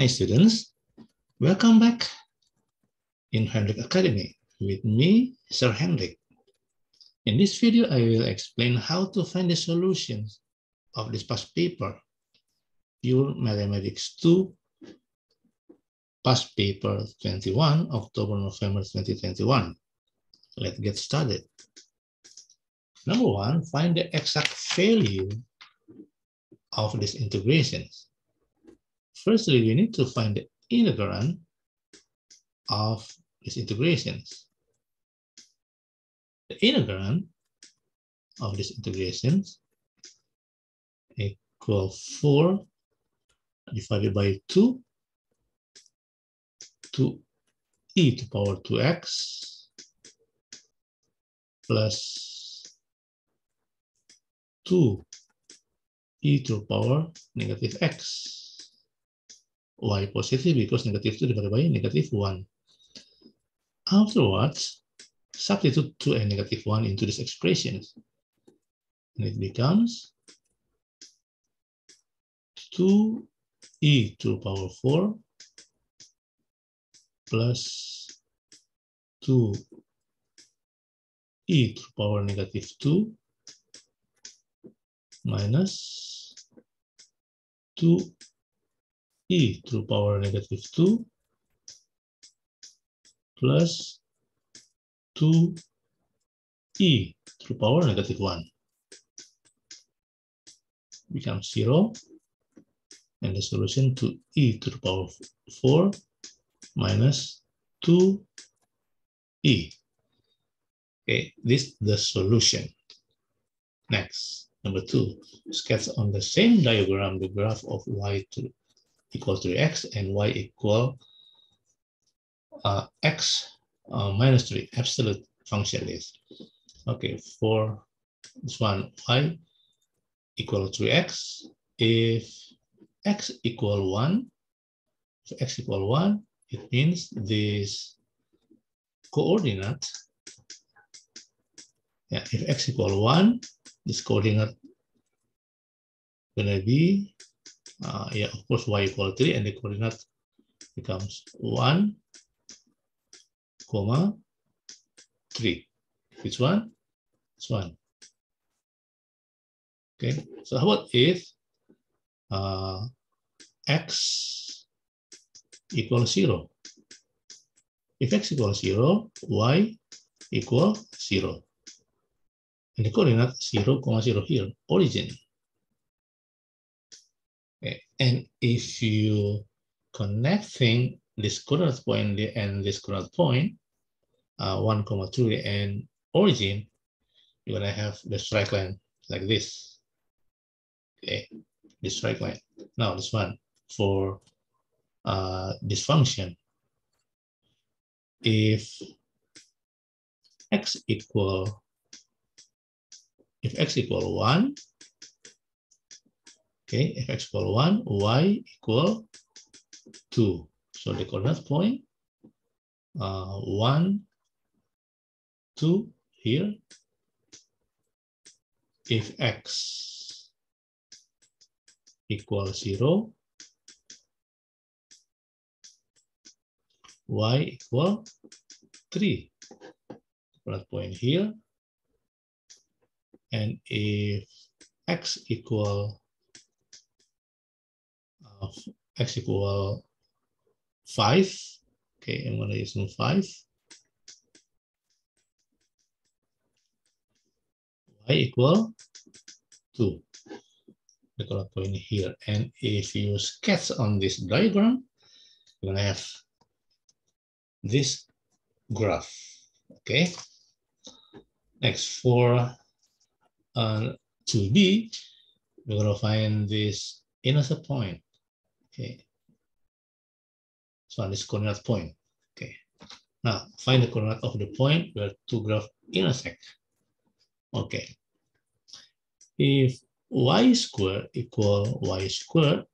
Hi students, welcome back in Hendrik Academy with me, Sir Hendrik. In this video, I will explain how to find the solutions of this past paper, Pure Mathematics 2, past paper 21, October, November 2021. Let's get started. Number one, find the exact value of these integrations firstly, we need to find the integrand of these integrations. The integrand of these integrations equal 4 divided by 2 to e to power 2x plus 2 e to power negative x y positive because negative 2 divided by negative 1. Afterwards, substitute 2 and negative 1 into this expression, And it becomes 2e to the power 4 plus 2 e to the power negative 2 minus 2 e to the power negative 2 plus 2 e to the power negative 1 becomes 0 and the solution to e to the power 4 minus 2 e okay this is the solution next number two sketch on the same diagram the graph of y to Equals to x and y equal uh, x uh, minus 3 absolute function is okay for this one y equal to x if x equal 1 so x equal 1 it means this coordinate yeah if x equal 1 this coordinate gonna be uh, yeah, of course, y equal 3 and the coordinate becomes 1, 3. Which one? This one. Okay, so how about if uh, x equals 0? If x equals 0, y equals 0. And the coordinate 0, 0 here, origin. And if you connecting this coordinate point and this coordinate point, uh, 1 comma 2 and origin, you're gonna have the strike line like this. Okay, the strike line. Now this one for uh, this function. If x equal if x equal 1, Okay, x equal 1, y equal 2. So the coordinate point, uh, 1, 2 here. If x equals 0, y equal 3. Coordinate point here. And if x equal of x equal 5. Okay, I'm going to use 5. y equal 2. The color point here. And if you sketch on this diagram, you're going to have this graph. Okay. Next, for uh, 2D, we're going to find this innocent point. Okay. So on this coordinate point. Okay. Now find the coordinate of the point where two graphs intersect. Okay. If y squared equal y squared,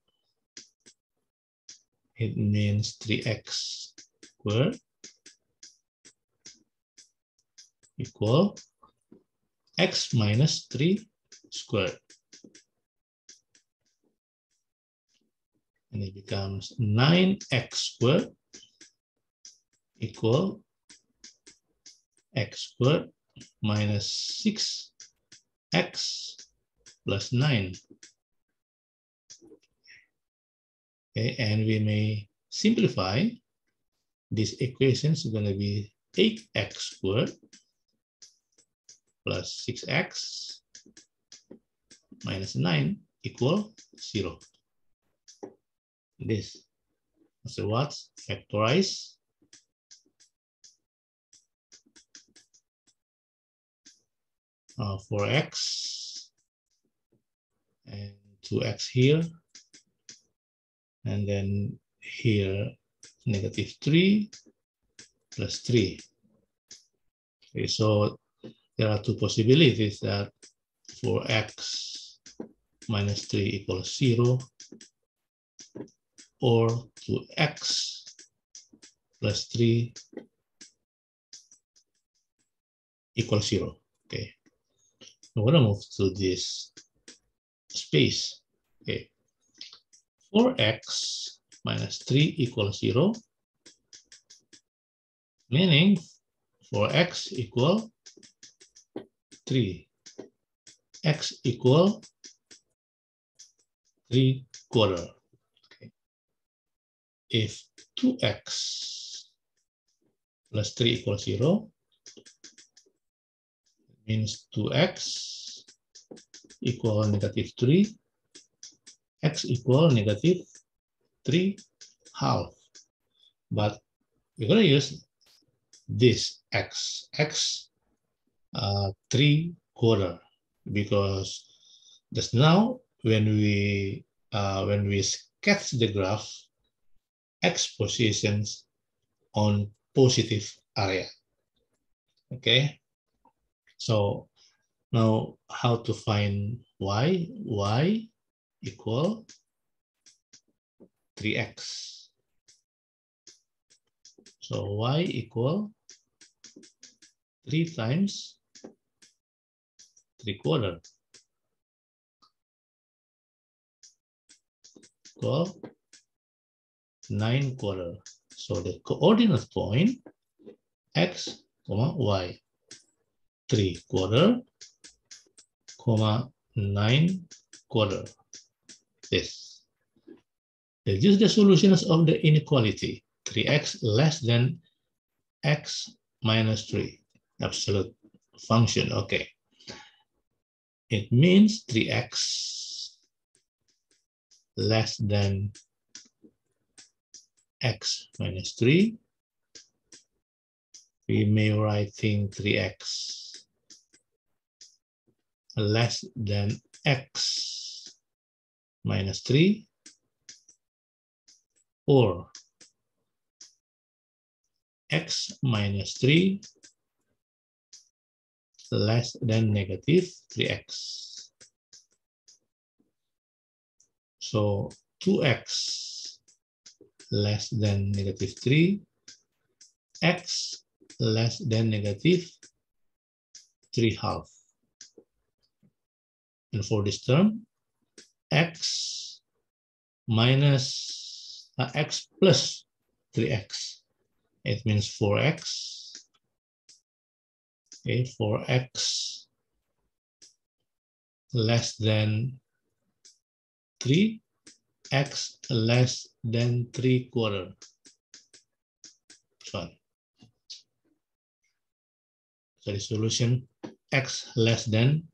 it means 3x squared equal x minus 3 squared. and it becomes 9x squared equal x squared minus 6x plus 9. Okay, and we may simplify this equation is going to be 8x squared plus 6x minus 9 equal 0 this. So what? Factorize. Uh, 4x and 2x here. And then here, negative 3 plus 3. Okay, so there are two possibilities that 4x minus 3 equals 0 or to x plus 3 equals 0. Okay. i we're going to move to this space. Okay. 4x minus 3 equals 0, meaning 4x equal 3. x equal 3 quarter if 2x plus 3 equals 0, means 2x equal negative 3, x equal negative 3 half. But we're going to use this x, x uh, 3 quarter, because just now when we uh, when we sketch the graph, expositions on positive area. Okay, so now how to find y? y equal 3x. So y equal 3 times 3 quarter equal 9 quarter. So the coordinate point x, comma y, 3 quarter, comma 9 quarter. This. Reduce the solutions of the inequality. 3x less than x minus 3. Absolute function, okay. It means 3x less than x minus 3. We may write in 3x less than x minus 3 or x minus 3 less than negative 3x. So 2x less than negative 3, x less than negative 3 half. And for this term, x minus uh, x plus 3x. It means 4x. Okay, 4x less than 3 x less than 3 quarter. Sorry. Sorry, solution x less than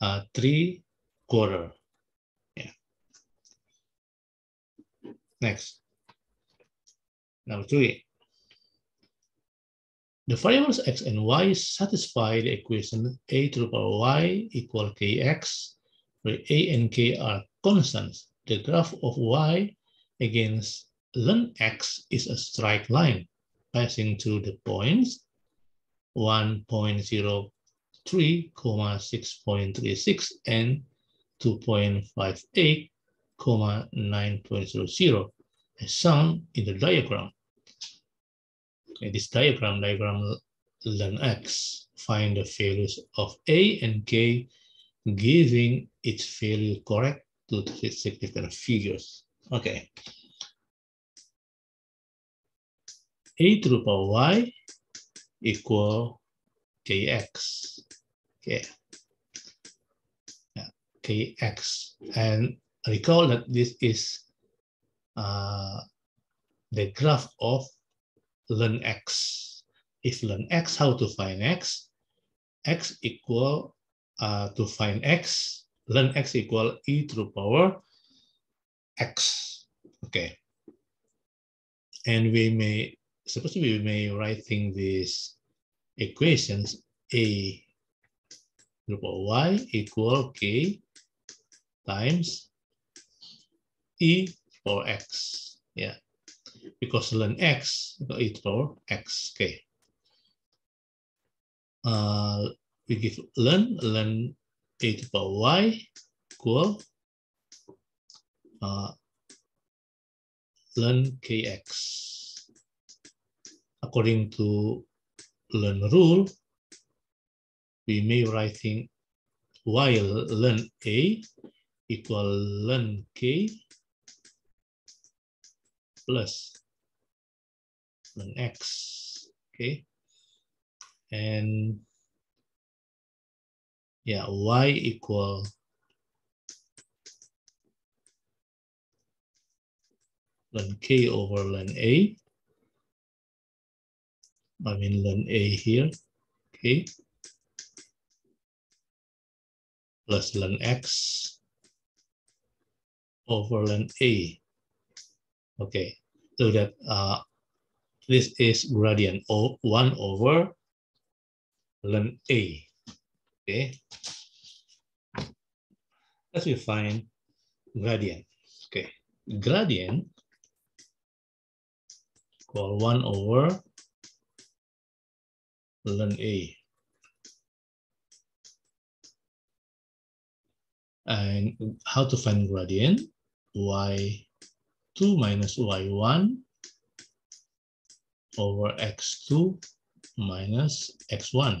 uh, 3 quarter. Yeah. Next. Number 3. The variables x and y satisfy the equation a to the power y equal kx, where a and k are constants the graph of y against ln x is a straight line passing through the points 1.03, 6.36, and 2.58, 9.00 as shown in the diagram. Okay, this diagram, diagram ln x, find the values of a and k, giving its value correct to two significant figures. Okay. A to the power y equal kx. Okay. kx. And recall that this is uh, the graph of ln x. If ln x, how to find x? x equal uh, to find x, ln x equal e to the power x. Okay. And we may, suppose we may writing these equations a to the power y equal k times e power x. Yeah. Because ln e to the power x. Okay. Uh, we give ln, ln 8 power y equal uh, ln kx. According to ln rule, we may writing while ln a equal ln k plus ln x. Okay, and yeah, y equal ln k over ln a. I mean ln a here, okay. plus ln x over ln a. Okay, so that uh, this is gradient of 1 over ln a. Okay. Let's define gradient. Okay. Gradient equal 1 over ln A. And how to find gradient? y2 minus y1 over x2 minus x1.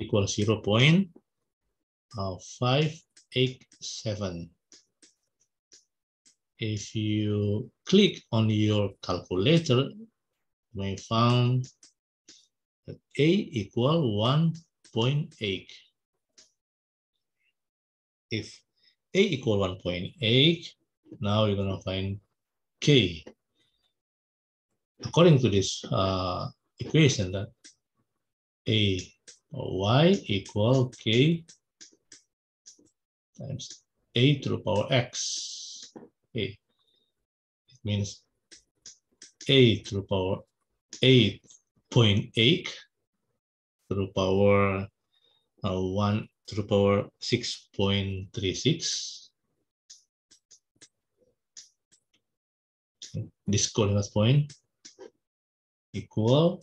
equals 0 uh, 0.587. If you click on your calculator, you may that A equal 1.8. If A equal 1.8, now you're gonna find K. According to this uh, equation that A y equal k times a to the power x. A. It means a to the power 8.8 to the power uh, 1 to the power 6.36. This coordinate point equal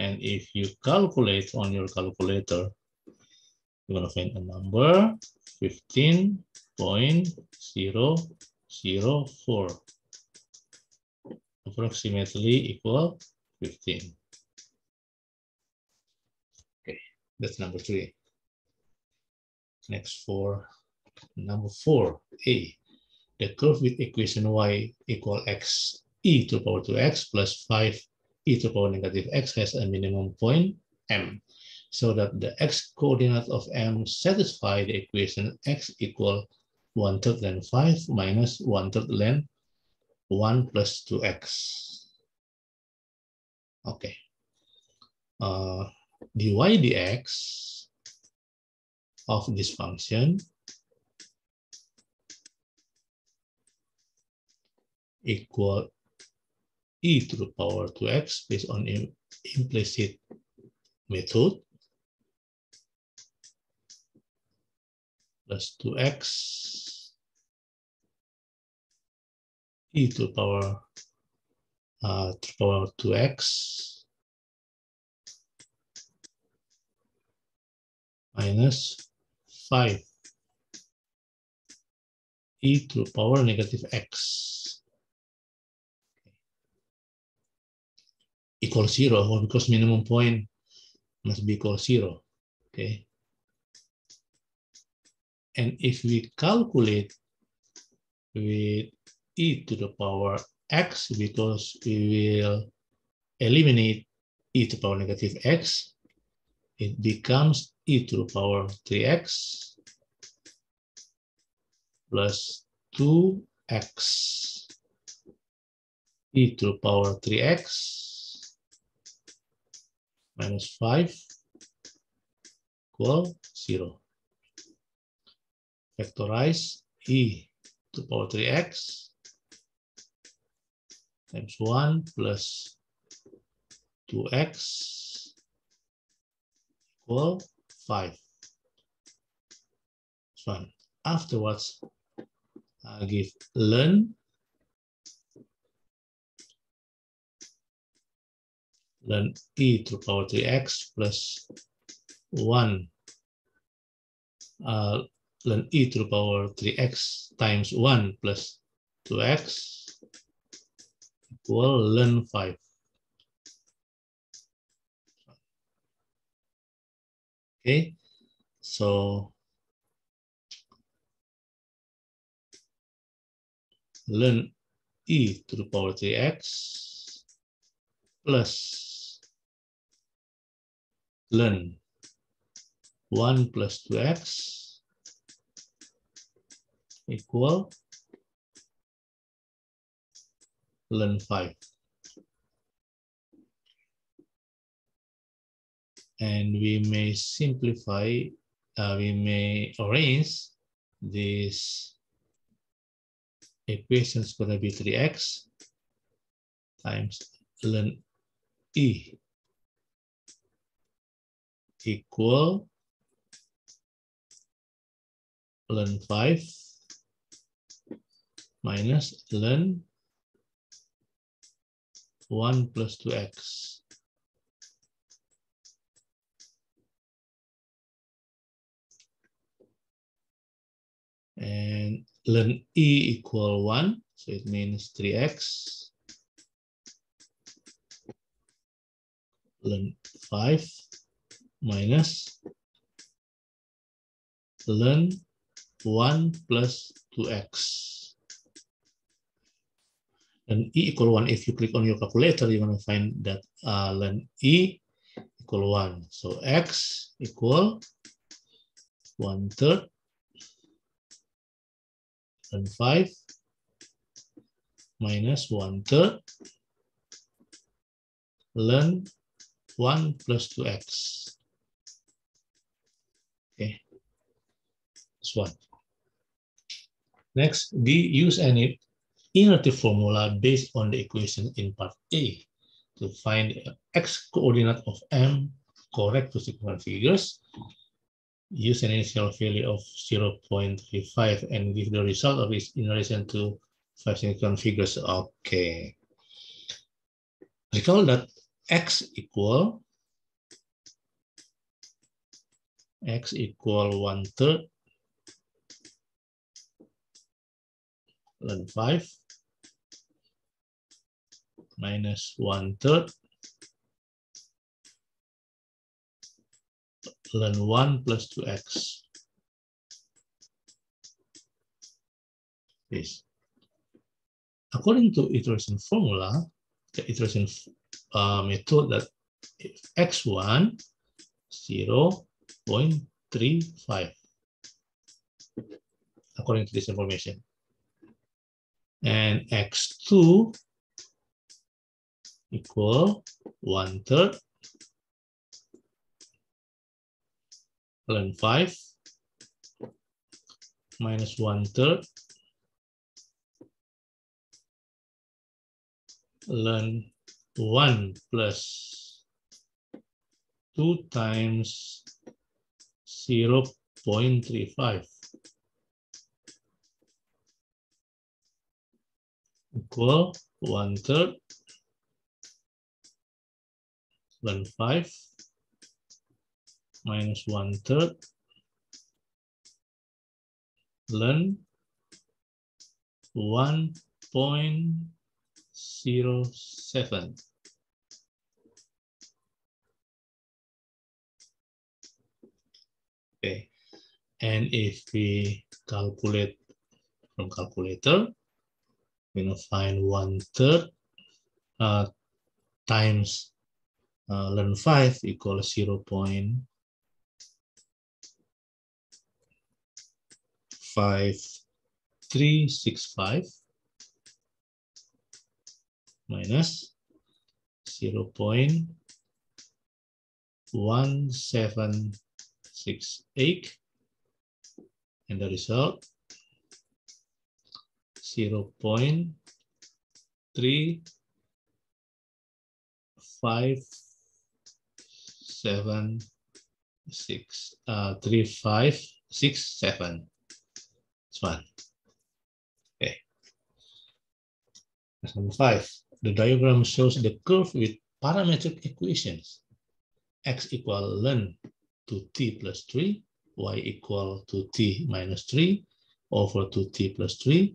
And if you calculate on your calculator, you're gonna find a number 15.004, approximately equal 15. Okay, that's number three. Next for number four, A. The curve with equation y equal x e to the power to x plus 5 e to the power negative x has a minimum point m, so that the x coordinate of m satisfy the equation x equal 1 third length 5 minus 1 third length 1 plus 2x. Okay. Uh, dy dx of this function equal e to the power 2x based on Im implicit method plus 2x e to the power uh, to the power 2x minus 5 e to the power negative x equal zero or because minimum point must be equal zero, okay? And if we calculate with e to the power x because we will eliminate e to the power negative x, it becomes e to the power 3x plus 2x e to the power 3x minus 5 equal 0. Vectorize e to the power 3x times 1 plus 2x equal 5. This one. Afterwards, I give learn dan uh, e to the power 3x plus 1 uh, ln e to the power 3x times 1 plus 2x equal ln 5. Okay, so ln e to the power 3x plus ln 1 plus 2x equal ln 5. And we may simplify, uh, we may arrange this equation is going to be 3x times ln e equal ln 5 minus ln 1 plus 2x. And ln e equal 1, so it means 3x. Ln 5 minus ln 1 plus 2x. And E equal 1, if you click on your calculator, you're going to find that uh, ln E equal 1. So x equal 1 third ln 5 minus 1 third ln 1 plus 2x. minus 1. Next, we use an iterative formula based on the equation in part A to find x coordinate of M correct to sigma figures. Use an initial value of 0.35 and give the result of it in relation to five significant figures. Okay. Recall that x equal x equal one third ln 5. Minus 1 third. Ln 1 plus 2x. This. According to iteration formula, the iteration uh, method that x1 0 0.35 according to this information and x2 equal one third ln 5 minus one third ln 1 plus 2 times 0 0.35 equal one third then five minus one third one point zero seven okay and if we calculate from calculator we're going to find one third uh, times uh, 11 5 equals 0.5365 minus 0.1768 and the result 0.3576 uh 3567 it's one okay number five the diagram shows the curve with parametric equations x equal ln to t plus 3 y equal to t minus 3 over 2t plus 3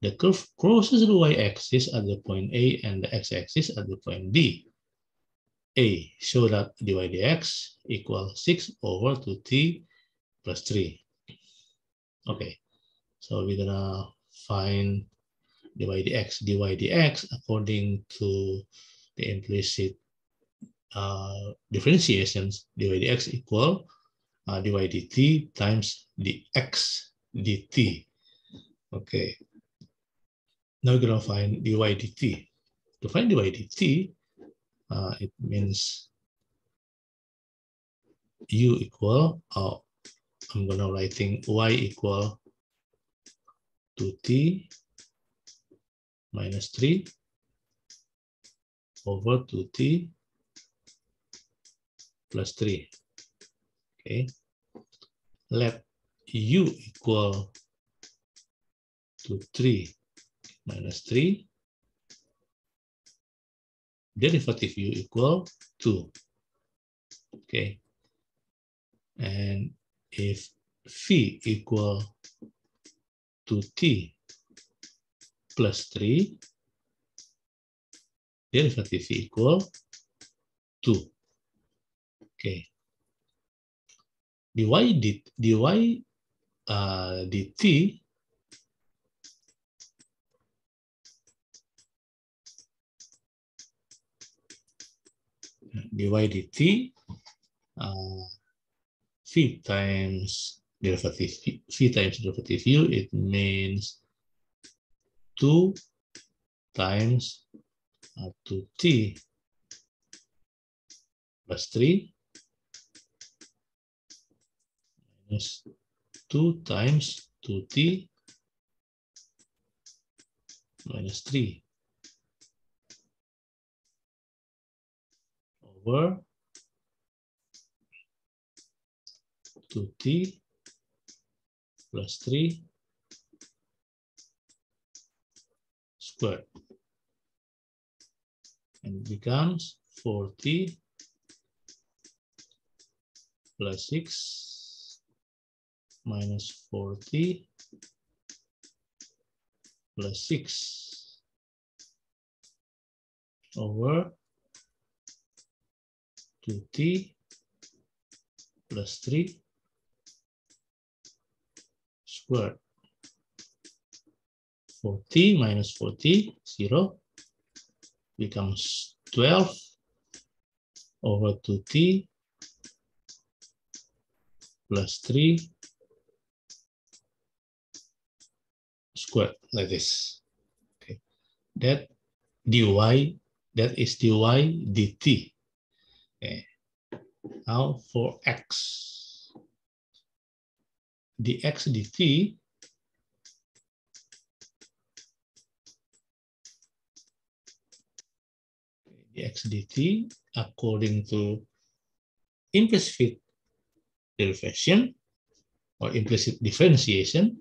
the curve crosses the y-axis at the point A and the x-axis at the point D. A, show that dy dx equals 6 over 2t plus 3. Okay, so we're gonna find dy dx, dy dx according to the implicit uh, differentiations, dy dx equal uh, dy dt times dx dt. Okay, now we're going to find dy dt. To find dy dt, uh, it means u equal, or uh, I'm going to writing y equal to t minus 3 over 2t plus 3. Okay. Let u equal to 3 minus 3, derivative u equal 2. Okay. And if v equal to t plus 3, derivative v equal 2. Okay. dy, dt, dy uh, dt divided t, uh, c times derivative c times derivative u, it means 2 times up uh, to t plus 3 minus 2 times 2t minus 3 over 2t plus 3 squared. And it becomes 4t plus 6 minus 4t plus 6 over 2t plus 3 squared. 4t minus 4t, 0, becomes 12 over 2t plus 3 squared, like this. Okay. That dy, that is dy dt. Okay. Now for x, dx dt dx dt according to implicit derivation or implicit differentiation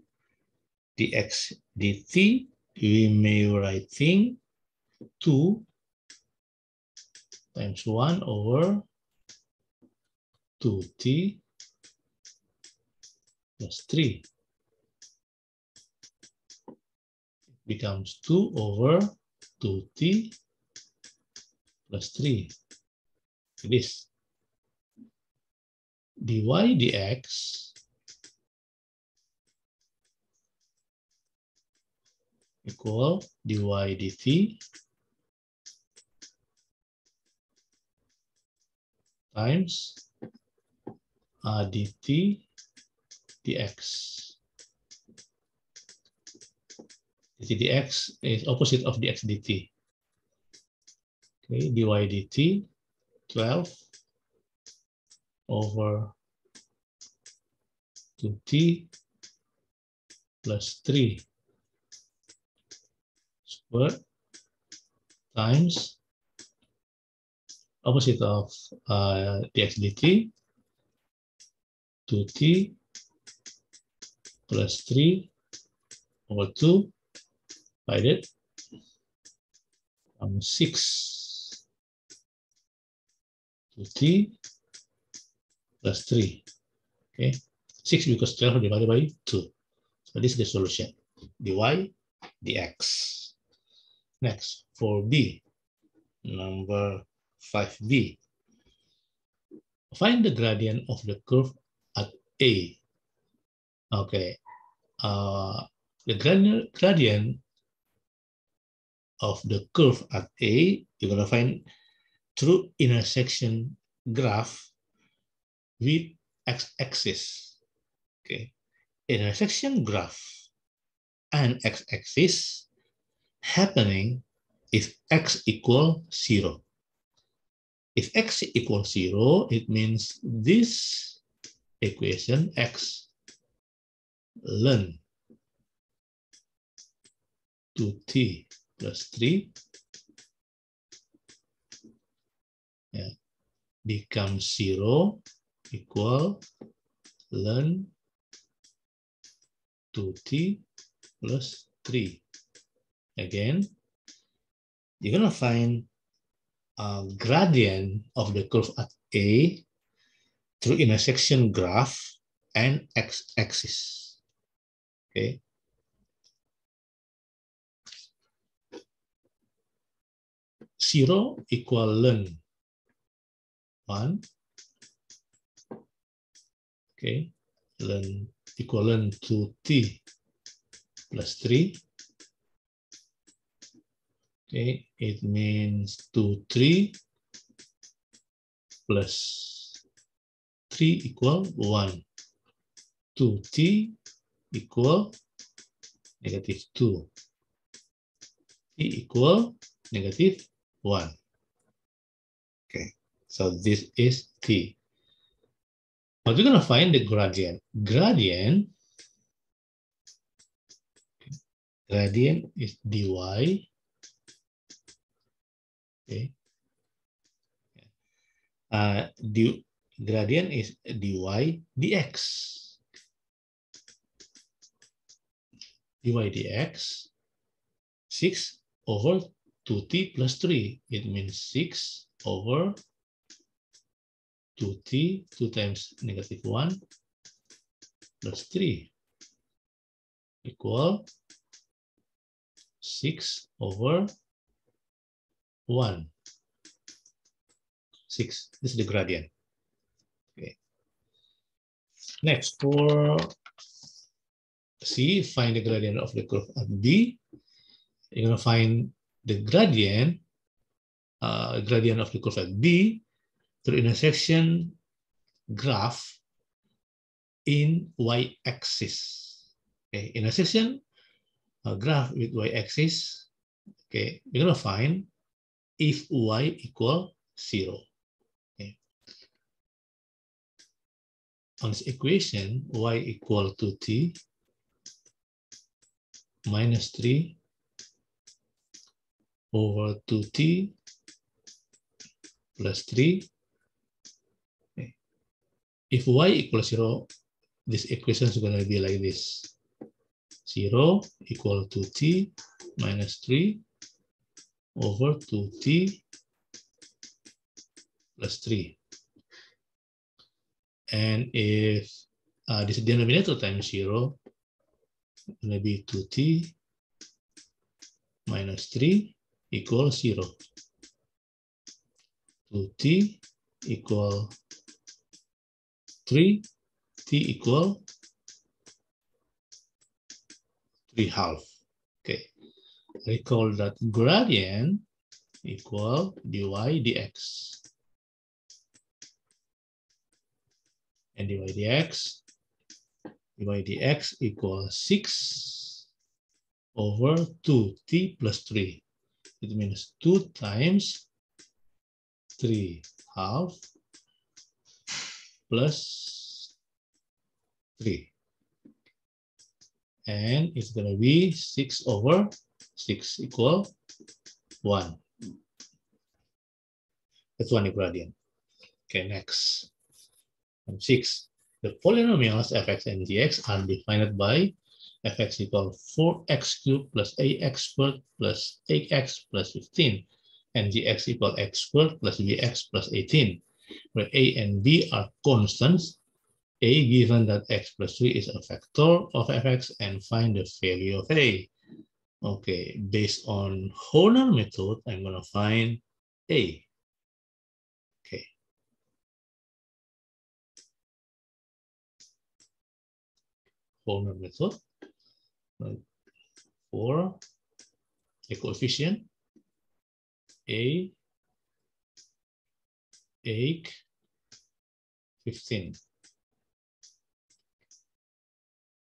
dx dt we may writing 2 times 1 over 2t plus 3 becomes 2 over 2t plus 3. This dy dx equal dy dt times uh, dt dx. dt dx is opposite of dx dt. Okay, dy dt 12 over 2t plus 3 squared times opposite of uh, dx dt, 2t plus 3 over 2 divided um, 6 2t plus 3. Okay, 6 because 12 divided by 2. So this is the solution. dy dx. Next, for b, number 5b. Find the gradient of the curve at A. Okay, uh, the gradient, gradient of the curve at A, you're going to find through intersection graph with x-axis. Okay, intersection graph and x-axis happening if x equal zero if x equals 0, it means this equation x ln 2t plus 3 yeah, becomes 0 equal ln 2t plus 3. Again, you're going to find uh, gradient of the curve at A through intersection graph and x-axis. Okay. Zero equal learn one. Okay, learn learn to t plus three Okay, it means 2, 3 plus 3 equal 1. 2t equal negative 2. t equal negative 1. Okay, so this is t. But we're going to find the gradient. Gradient, okay. gradient is dy Okay. Uh, the gradient is dy dx. dy dx 6 over 2t plus 3. It means 6 over 2t, 2 times negative 1 plus 3 equal 6 over One, six. This is the gradient. Okay. Next, for C, find the gradient of the curve at B. You're going to find the gradient, uh, gradient of the curve at B, through intersection graph in y-axis. Okay, intersection a uh, graph with y-axis. Okay, you're gonna find if y equal zero. Okay. On this equation, y equal to t minus 3 over 2t plus 3. Okay. If y equals 0, this equation is going to be like this. 0 equal to t minus 3 over 2t plus 3. And if uh, this denominator times 0, gonna be 2t minus 3 equals 0. 2t equal 3, t equal 3 half. Okay recall that gradient equal dy dx. And dy dx, dy dx equals 6 over 2t plus 3. It means 2 times 3 half plus 3. And it's going to be 6 over 6 equal 1. That's one gradient. Okay, next. And 6. The polynomials fx and dx are defined by fx equal 4x cubed plus ax squared plus 8x plus 15 and dx equal x squared plus bx plus 18, where a and b are constants a given that x plus 3 is a factor of fx and find the value of a. Okay, based on Horner method, I'm gonna find A. Okay. Horner method, like for a coefficient, A, 8, 15.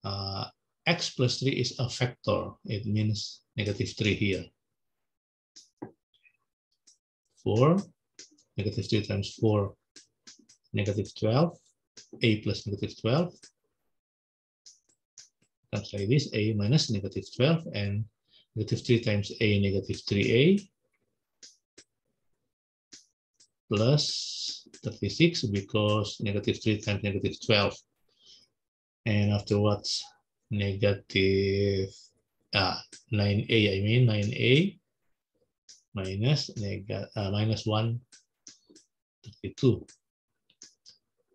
Uh, x plus 3 is a factor. It means negative 3 here. 4, negative 3 times 4, negative 12, a plus negative 12. That's like this, a minus negative 12 and negative 3 times a negative 3a plus 36 because negative 3 times negative 12. And afterwards, negative uh, ah, 9a, I mean 9a minus, uh, minus 1, 32.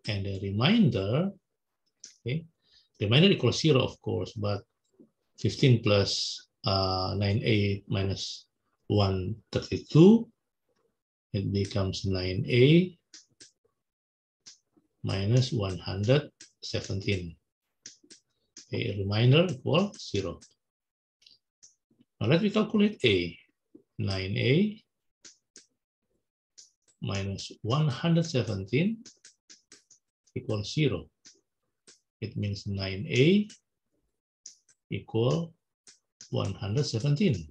And the remainder, okay, the remainder equals 0, of course, but 15 plus uh, ah, 9a minus 1, 32, it becomes 9a minus 117 a remainder equal 0. Now let me calculate A. 9A minus 117 equals 0. It means 9A equal 117.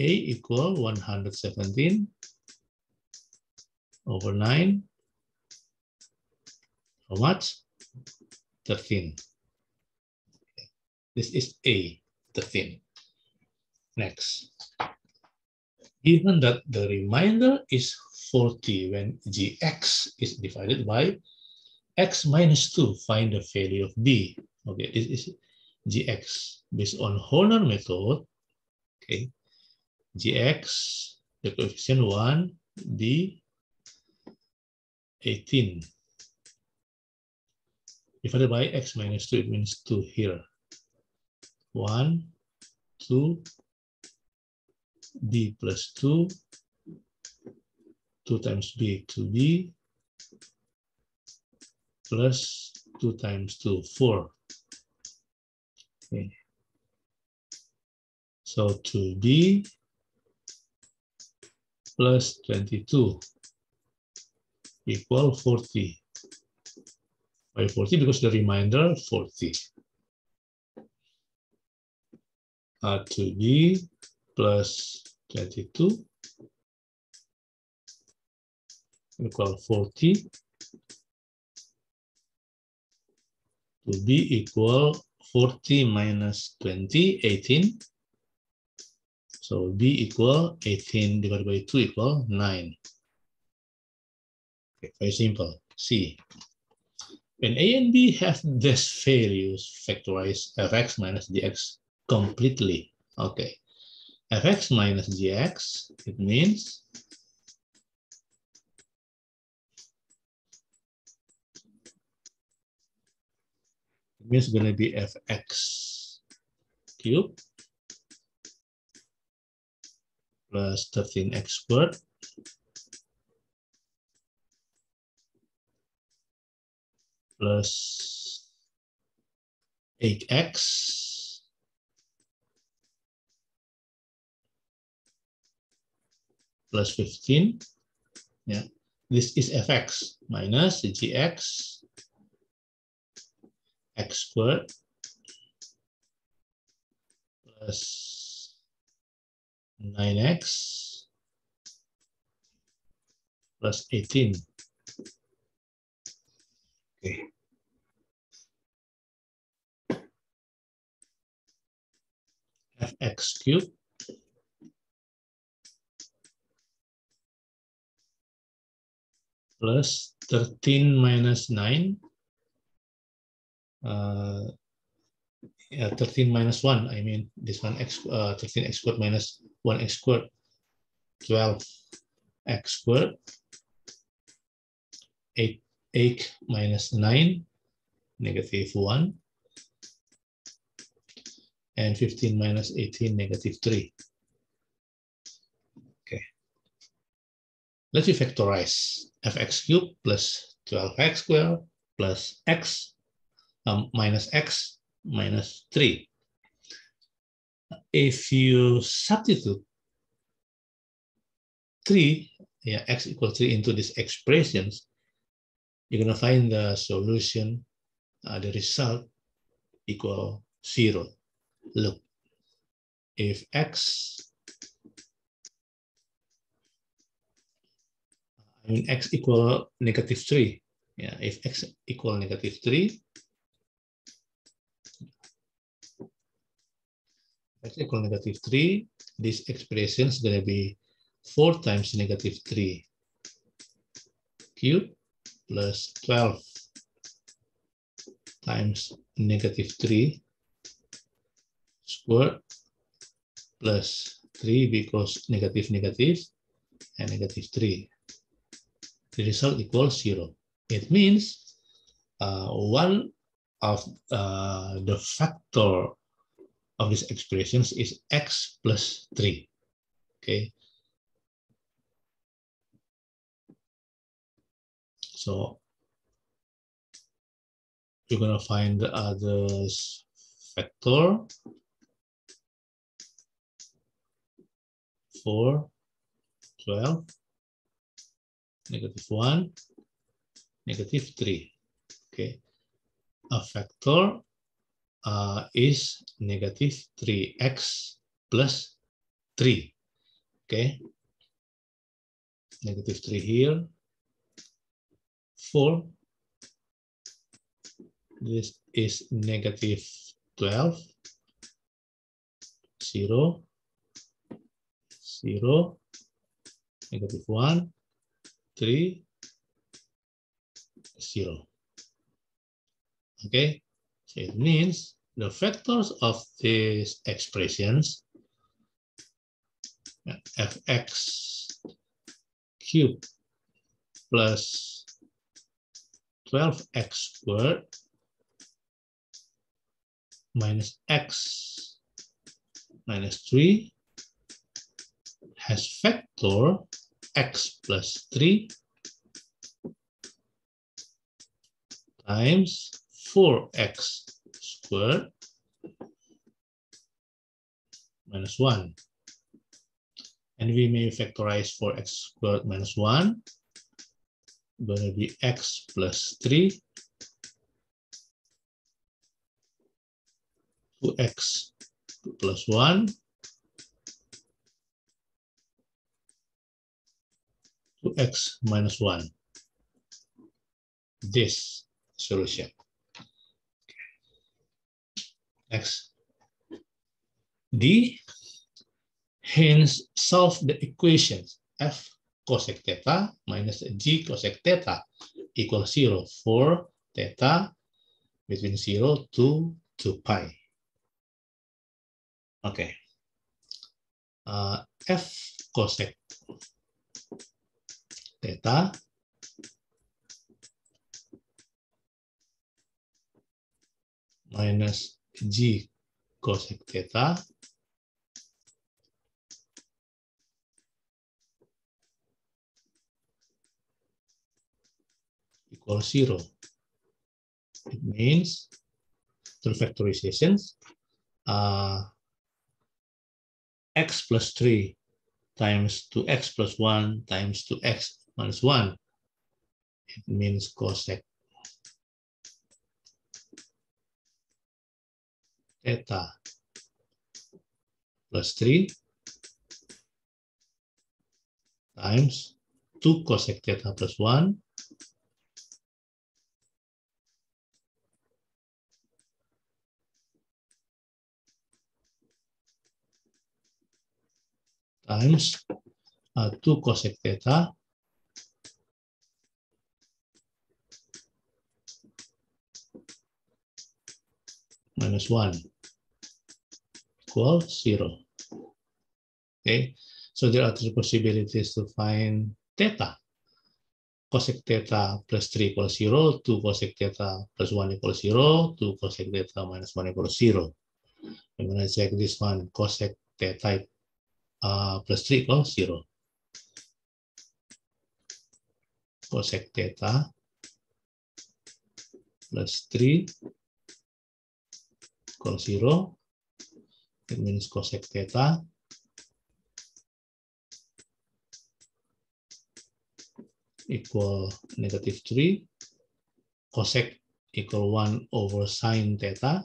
A equal 117 over 9. How much? the thin. This is A, the thin. Next. Given that the remainder is 40 when gx is divided by x minus 2, find the value of b. Okay, this is gx based on Horner method. Okay, gx, the coefficient 1, b 18 divided by x minus 2, it means 2 here. 1, 2, b plus 2, 2 times b, to plus 2 times 2, 4. Okay. So 2b plus 22 equal 40. by 40 because the remainder 40. R2B plus 22 equal 40. To be equal 40 minus 20, 18. So B equal 18 divided by 2 equal 9. Okay, very simple. C. When a and b have this values, factorize fx minus dx completely. Okay, fx minus dx, it means it means going to be fx cube 13 x squared plus 8x. plus 15. Yeah, this is fx minus gx x squared plus 9x plus 18. Okay. fx cubed plus 13 minus 9 uh, yeah, 13 minus 1 I mean this one x uh, 13 x squared minus 1 x squared 12 x squared 8 8 minus 9, negative 1. And 15 minus 18, negative 3. Okay. Let's factorize fx cubed plus 12x squared plus x um, minus x minus 3. If you substitute 3, yeah, x equals 3 into these expressions, you're going to find the solution, uh, the result equal zero. Look, if x, I mean x equal negative three, yeah, if x equal negative three, x equal negative three, this expression is going to be four times negative three cubed plus 12 times negative 3 squared plus 3 because negative negative and negative 3. The result equals 0. It means uh, one of uh, the factor of these expressions is x plus 3. Okay, So you're going to find the other factor four, 12, negative 1, negative 3. Okay. A factor uh, is negative 3x plus 3. Okay. Negative 3 here, 4. This is negative 12, 0, 0, negative 1, 3, 0. Okay, so it means the factors of these expressions fx cubed plus 12x squared minus x minus 3 has factor x plus 3 times 4x squared minus 1. And we may factorize 4x squared minus 1 berarti X plus 3, 2X plus 1, 2X minus 1. This solution. Next. D hence solve the equations F cosec theta minus g cosec theta equal 0 for theta between 0 to 2 pi. Okay. Uh, f cosec theta minus g cosec theta or zero. It means through factorizations, uh, x plus 3 times 2x plus 1 times 2x minus 1. It means cosec theta plus 3 times 2 cosec theta plus 1 times 2 uh, cosec theta minus 1 equal 0. Okay, so there are three possibilities to find theta. Cosec theta plus 3 equals 0, 2 cosec theta plus 1 equals 0, 2 cosec theta minus 1 equals 0. I'm going to check this one, cosec theta Eh, plus 3 equals 0. Cosec theta plus 3 equals 0. That means cosec theta equal negative 3. Cosec equal 1 over sine theta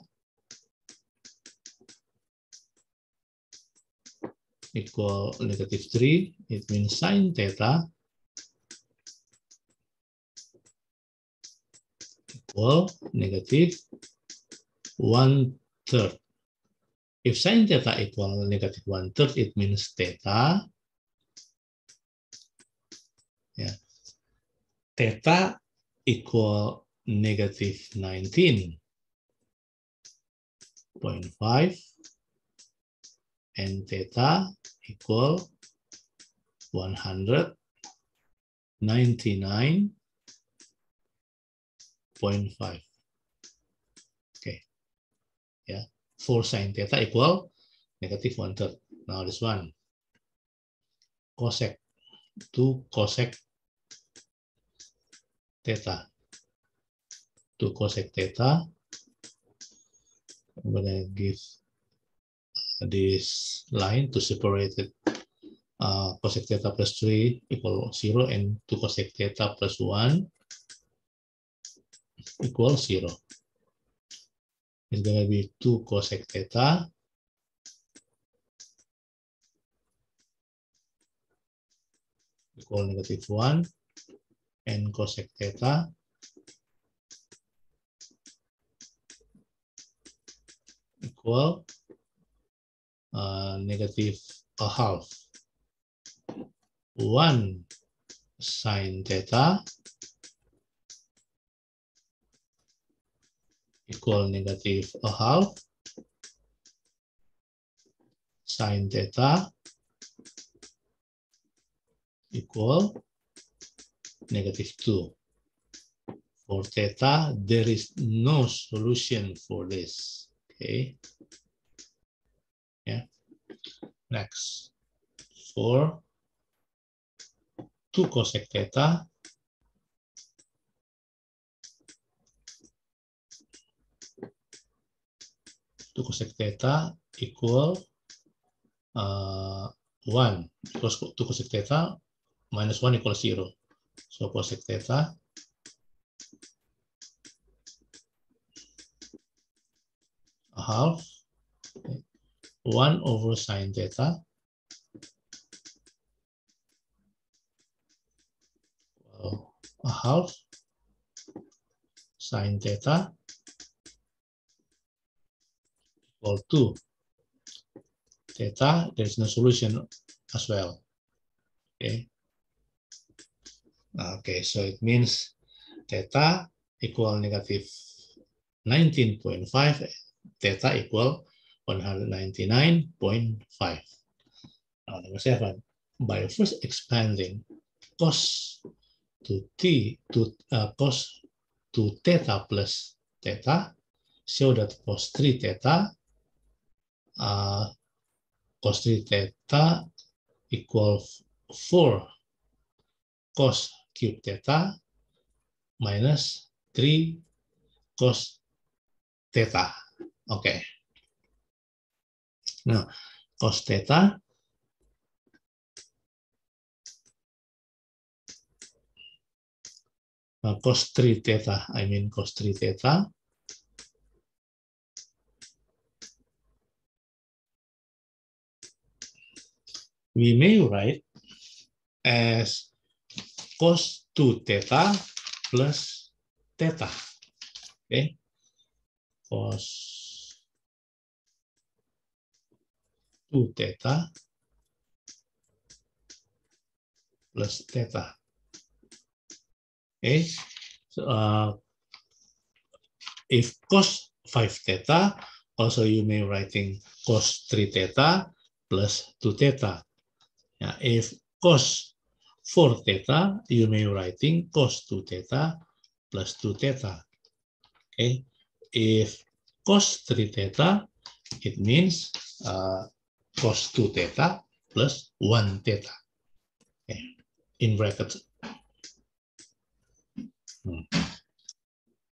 equal negative 3, it means sine theta equal negative 1 third. If sine theta equal negative 1 third, it means theta. Yeah. Theta equal negative 19.5 and theta equal 199.5. Okay. Yeah. 4 sine theta equal negative one third. Now this one. Cosec. 2 cosec theta. 2 cosec theta. I'm going to give this line to separate it, uh, cosec theta plus 3 equal 0 and to cosec theta plus 1 equal 0. It's going to be 2 cosec theta equal negative 1 and cosec theta equal uh, negative a half. one sine theta equal negative a half sine theta equal negative two. For theta, there is no solution for this. Okay. Yeah. Next. 4. 2 cosec theta two cosec theta equal uh, 1 because 2 cosec theta minus 1 equals 0. So cosec theta a half okay, 1 over sine theta well, a half sine theta equal two. theta, there is no solution as well. Okay. Okay, so it means theta equal negative 19.5, theta equal 199.5. Now, number seven, by first expanding cos to t to uh, cos to theta plus theta, show that cos 3 theta uh, cos 3 theta equal 4 cos cube theta minus 3 cos theta. Oke. Okay. Nah, cos theta cos nah, 3 theta, I mean cos 3 theta we may write as cos 2 theta plus theta. Okay? Cos 2 theta plus teta, Okay. So, uh, if cos 5 teta, also you may writing cos 3 teta plus 2 teta. Yeah, if cos 4 theta, you may writing cos 2 theta plus 2 theta. Okay. If cos 3 theta, it means uh, cos 2 theta plus 1 theta. Okay. Eh, in bracket. Hmm.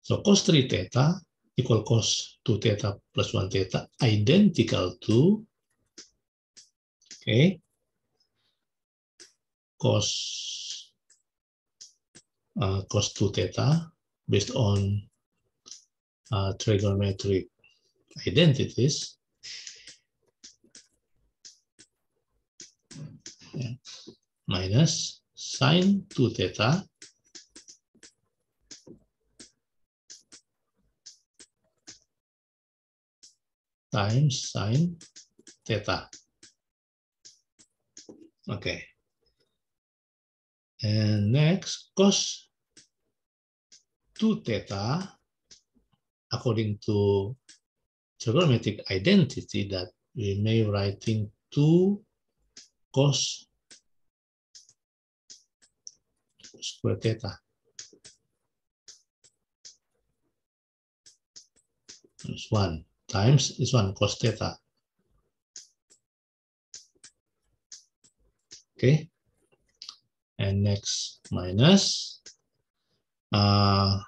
So cos 3 theta equal cos 2 theta plus 1 theta identical to okay, cos uh, cos 2 theta based on uh, trigonometric identities minus sine 2 theta times sine theta. Okay. And next, cos 2 theta, according to trigonometric identity that we may writing 2 cos square theta. is 1 times is 1 cos theta. Okay. And next minus uh,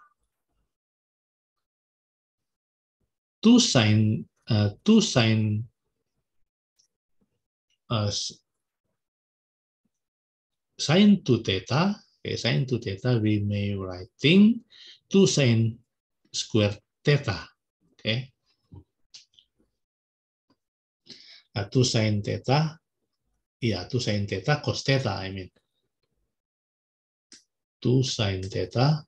2 sine uh, 2 sine uh, sine 2 theta, okay, sine 2 theta, we may writing 2 sine square theta. Okay. Uh, nah, sin sine theta, yeah, 2 sine theta cos theta, I mean. 2 sine theta.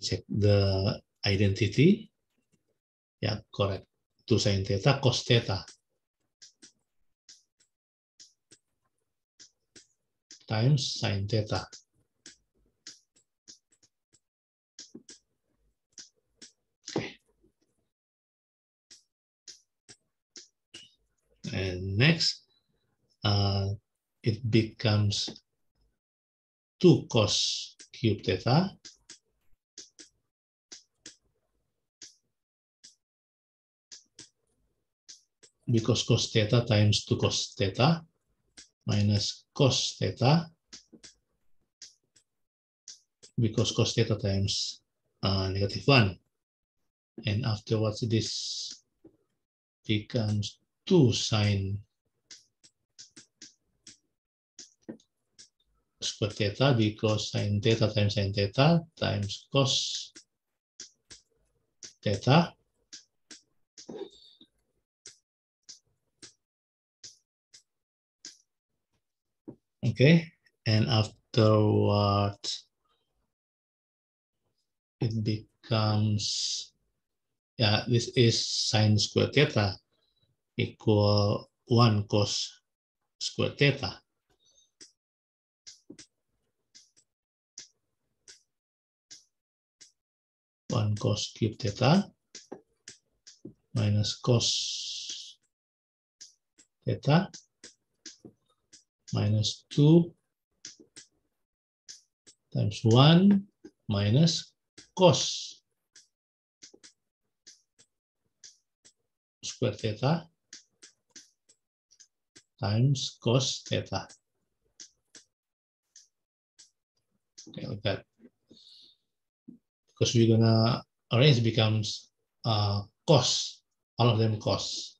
check the identity. Yeah, correct. 2 sine theta cos theta. times sine theta. And next, uh, it becomes 2 cos cube theta because cos theta times 2 cos theta minus cos theta because cos theta times uh, negative 1. And afterwards, this becomes two sine square theta because sine theta times sine theta times cos theta okay and afterward it becomes yeah this is sine square theta equal 1 cos square theta one cos cube theta minus cos theta minus 2 times 1 minus cos square theta times cos theta. Okay, like that. Because we're gonna arrange becomes uh, cos, all of them cos.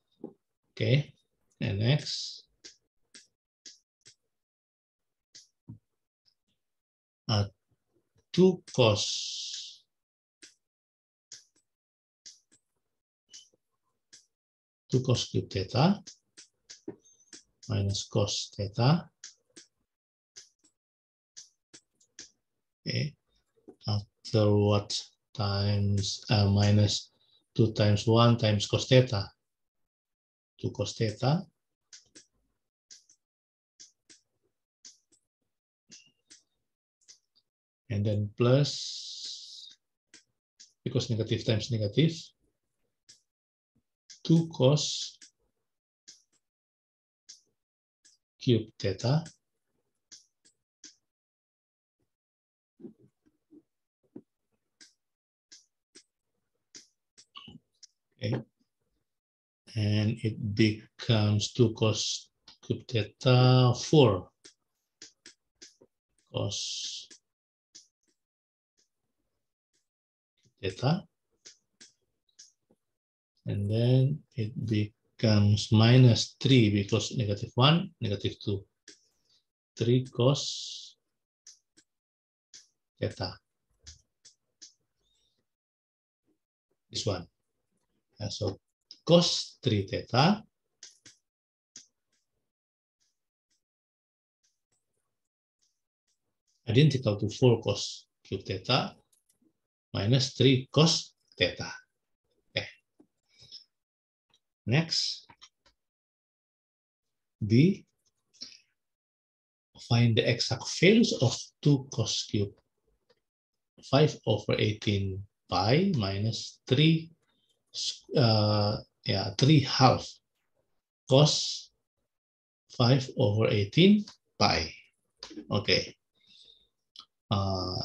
Okay, and next. Uh, two cos Two cos cube theta minus cos theta. Okay, after what times uh, minus 2 times 1 times cos theta, 2 cos theta and then plus, because negative times negative, 2 cos cube theta okay and it becomes 2 cos cube theta 4 cos theta. And then it becomes minus 3 because negative 1, negative 2. 3 cos theta. This one. And so cos 3 theta identical to 4 cos cube theta minus 3 cos theta. Okay. Next, D, find the exact values of 2 cos cube 5 over 18 pi minus 3 uh, yeah 3 half cos 5 over 18 pi okay uh,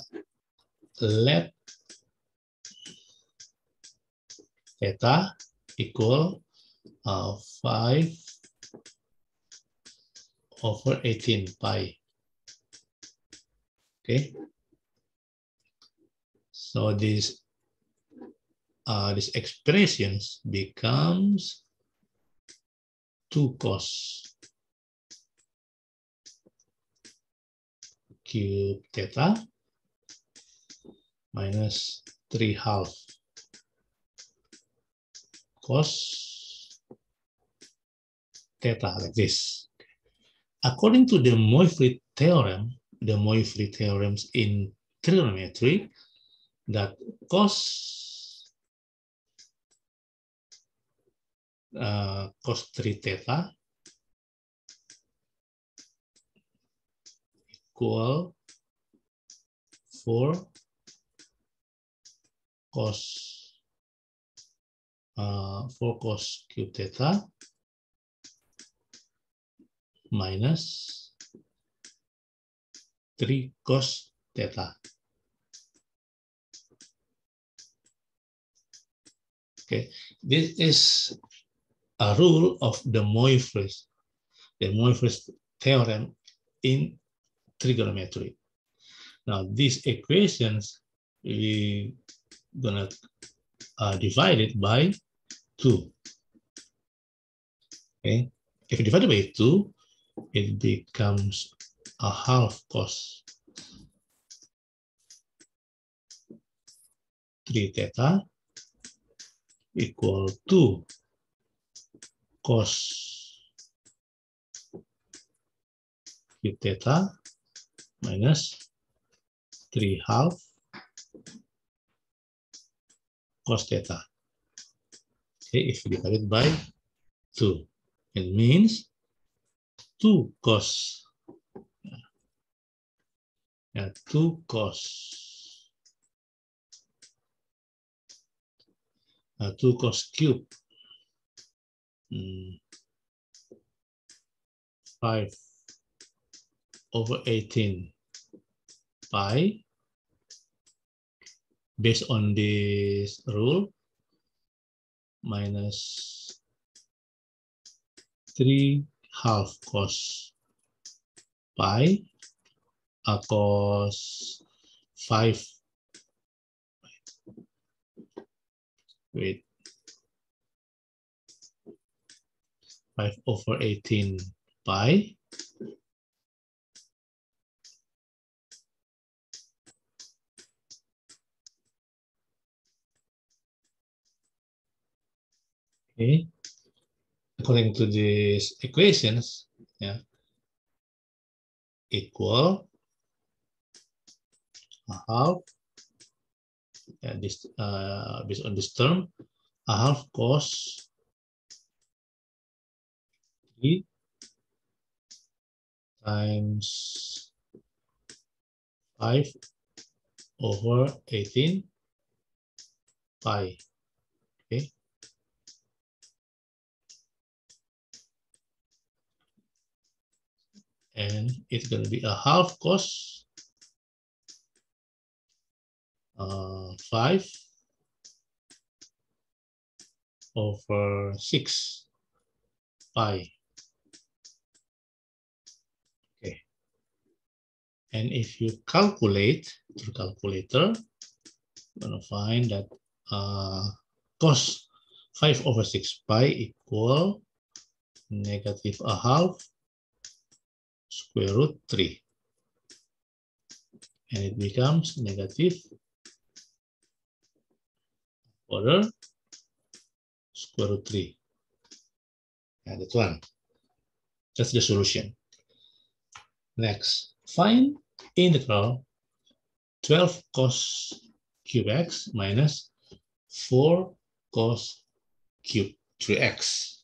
let eta equal uh, 5 over 18 pi. Okay. So this uh, this expressions becomes 2 cos cube theta minus 3 half cos theta like this. According to the Moivre theorem, the Moivre theorems in trigonometry, that cos uh, cos 3 theta equal 4 cos uh, 4 cos cube theta minus 3 cos theta. Okay, this is a rule of the Moivre's, the Moivre's theorem in trigonometry. Now these equations we gonna uh, divided by 2. Okay, if divided by 2, it becomes a half cos 3 theta equal to cos theta minus 3 half cos theta. Okay, if you divide it by 2, it means 2 cos. Yeah, 2 cos. Uh, 2 cos cube. Mm, 5 over 18 pi based on this rule, minus 3 half cos pi a uh, cos 5 wait 5 over 18 pi Okay. According to these equations, yeah, equal a half, yeah, this, uh, based on this term, a half cos 3 times 5 over 18 pi. and it's going to be a half cost uh, 5 over uh, 6 pi. Okay. And if you calculate through calculator, you're going to find that uh, cost 5 over 6 pi equal negative a half square root 3. And it becomes negative order square root 3. And that one. That's the solution. Next, find integral 12 cos cube x minus 4 cos cube 3x.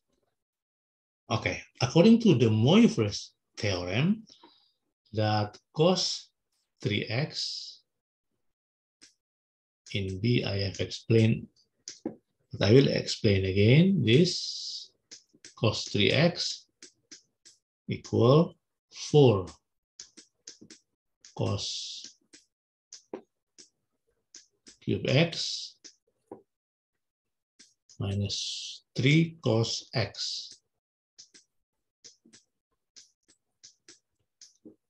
Okay, according to the Moivre's theorem that cos 3x in B I have explained, but I will explain again this cos 3x equal 4 cos cube x minus 3 cos x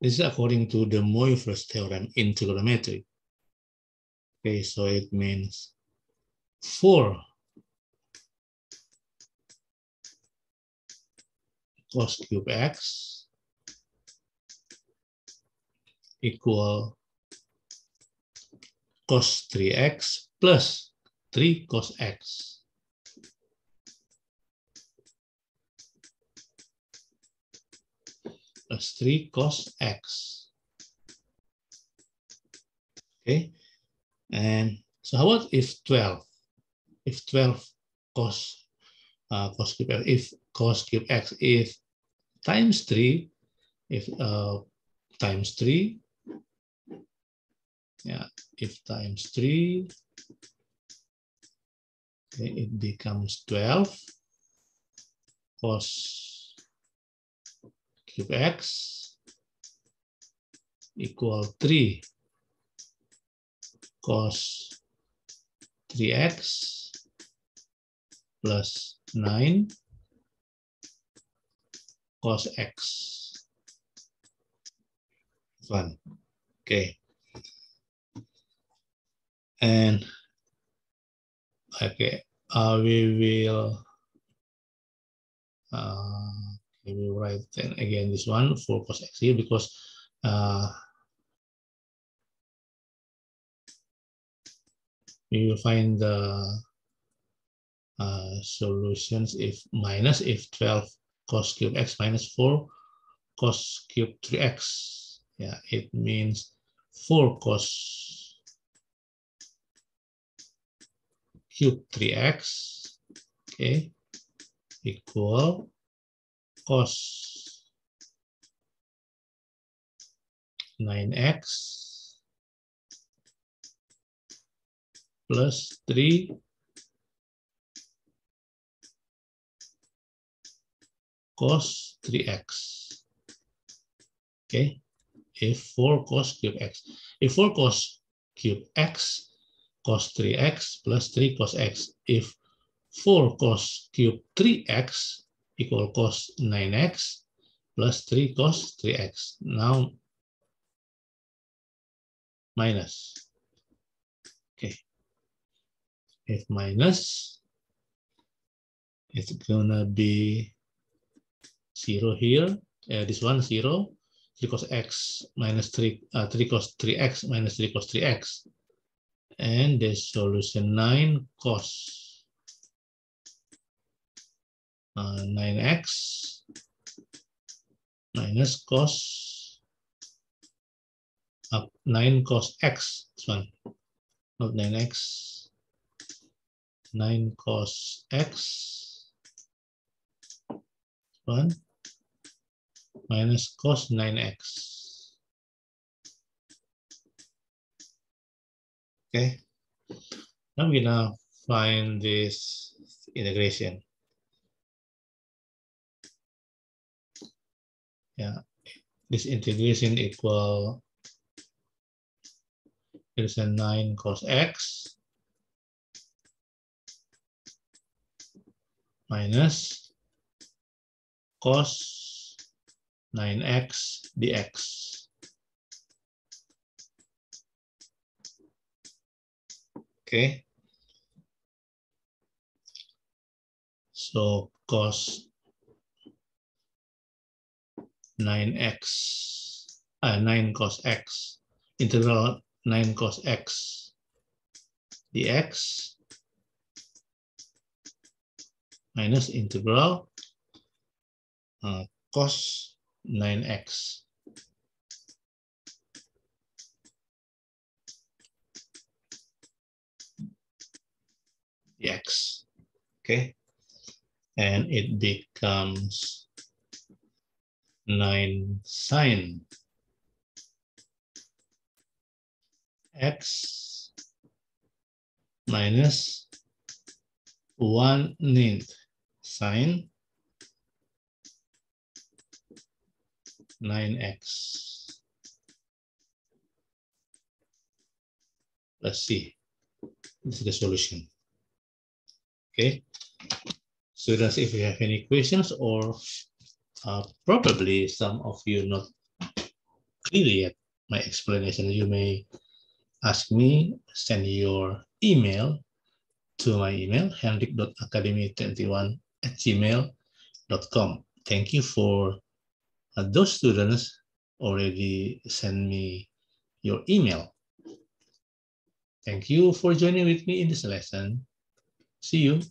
This is according to the Moivre's theorem in trigonometry. Okay, so it means 4 cos cube x equal cos 3x plus 3 cos x. as 3 cos x. Okay, and so how about if 12? If 12 cos, uh, cos cube x, if cos cube x, if times 3, if uh, times 3, yeah, if times 3, okay, it becomes 12 cos cube x equal 3 cos 3x plus 9 cos x. Fun. Okay. And okay, uh, we will uh, Okay, we write then again this one cos x here because uh, we will find the uh, solutions if minus if 12 cos cube x minus 4 cos cube 3x. Yeah, it means 4 cos cube 3x, okay, equal cos 9x plus 3 cos 3x. Okay, If 4 because cube If 4 because cube x. A 4 cos cube x cos 3x plus 3 cos x. If 4 cos cube 3x equal cos 9x plus 3 cos 3x. Now, minus. Okay. If minus, it's gonna be zero here. Uh, this one, zero, 3 cos x minus 3, uh, 3 cos 3x minus 3 cos 3x. And the solution 9 cos uh, 9x minus cos up 9 cos x this one not 9x 9 cos x one minus cos 9x okay I'm gonna find this integration yeah, this integration equal there's a 9 cos x minus cos 9x dx. Okay. So cos 9x, uh, 9 cos x, integral 9 cos x dx minus integral uh, cos 9x. dx, okay? And it becomes 9 sine x minus 1 ninth sine 9x. Let's see. This is the solution. Okay. So, Students, if you have any questions or uh, probably some of you not clear yet my explanation, you may ask me, send your email to my email, hendrik.academy21 at gmail.com. Thank you for uh, those students already send me your email. Thank you for joining with me in this lesson. See you.